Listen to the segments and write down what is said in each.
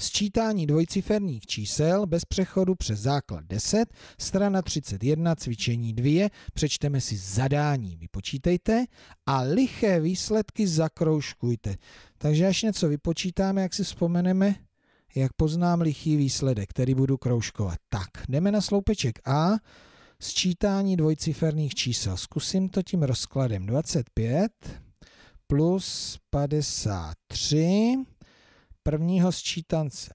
Sčítání dvojciferných čísel bez přechodu přes základ 10, strana 31, cvičení 2, přečteme si zadání, vypočítejte a liché výsledky zakroužkujte. Takže až něco vypočítáme, jak si vzpomeneme, jak poznám lichý výsledek, který budu kroužkovat. Tak, jdeme na sloupeček A, sčítání dvojciferných čísel. Zkusím to tím rozkladem 25 plus 53 prvního sčítance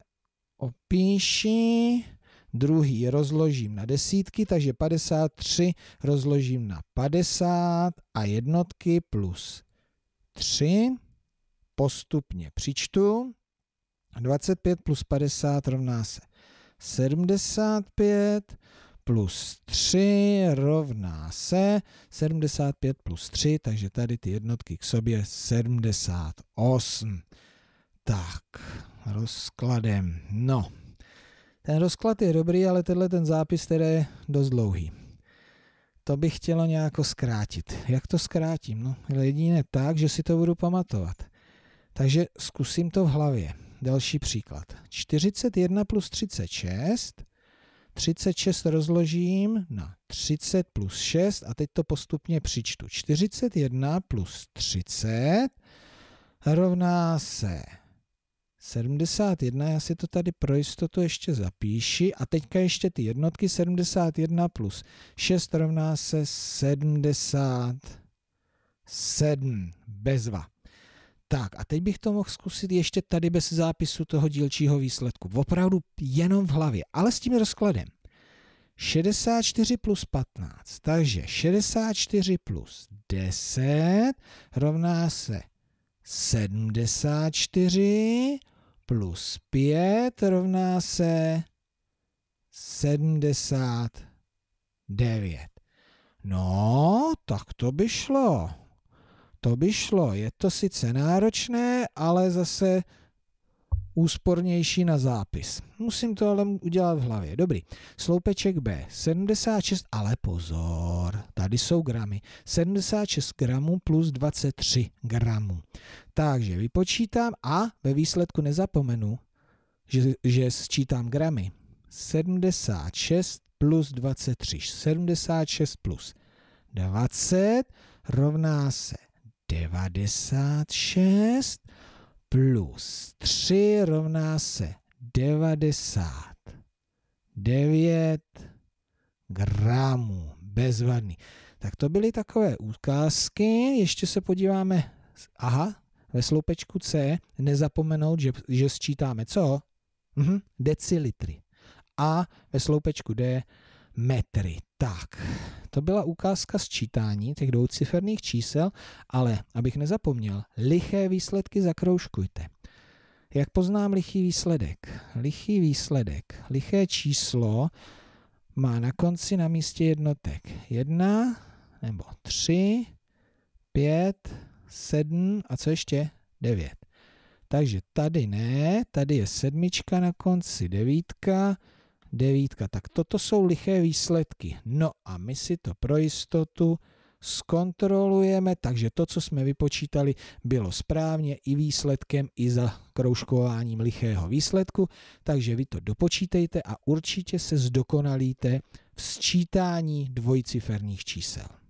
opíši, druhý rozložím na desítky, takže 53 rozložím na 50 a jednotky plus 3 postupně přičtu. 25 plus 50 rovná se 75 plus 3 rovná se 75 plus 3, takže tady ty jednotky k sobě 78. Tak, rozkladem. No, ten rozklad je dobrý, ale tenhle ten zápis tedy je dost dlouhý. To bych chtělo nějako zkrátit. Jak to zkrátím? No, jedině tak, že si to budu pamatovat. Takže zkusím to v hlavě. Další příklad. 41 plus 36. 36 rozložím na 30 plus 6 a teď to postupně přičtu. 41 plus 30 rovná se 71, já si to tady pro jistotu ještě zapíši a teďka ještě ty jednotky 71 plus 6 rovná se 77 bezva. Tak a teď bych to mohl zkusit ještě tady bez zápisu toho dílčího výsledku. Opravdu jenom v hlavě, ale s tím rozkladem. 64 plus 15, takže 64 plus 10 rovná se 74 plus 5 rovná se 79. No, tak to by šlo. To by šlo. Je to sice náročné, ale zase úspornější na zápis. Musím to ale udělat v hlavě. Dobrý. Sloupeček B. 76, ale pozor, tady jsou gramy. 76 gramů plus 23 gramů. Takže vypočítám a ve výsledku nezapomenu, že, že sčítám gramy. 76 plus 23. 76 plus 20 rovná se 96 plus 3 rovná se 99 gramů. Bezvadný. Tak to byly takové ukázky. Ještě se podíváme, aha, ve sloupečku C nezapomenout, že, že sčítáme co? Mhm, decilitry. A ve sloupečku D metry. Tak, to byla ukázka sčítání těch dvouciferných čísel, ale abych nezapomněl, liché výsledky zakroužkujte. Jak poznám lichý výsledek? Lichý výsledek, liché číslo má na konci na místě jednotek 1 nebo 3, 5, 7 a co ještě? 9. Takže tady ne, tady je sedmička na konci, devítka, devítka. Tak toto jsou liché výsledky. No a my si to pro jistotu zkontrolujeme, takže to, co jsme vypočítali, bylo správně i výsledkem, i za kroužkováním lichého výsledku, takže vy to dopočítejte a určitě se zdokonalíte v sčítání dvojciferných čísel.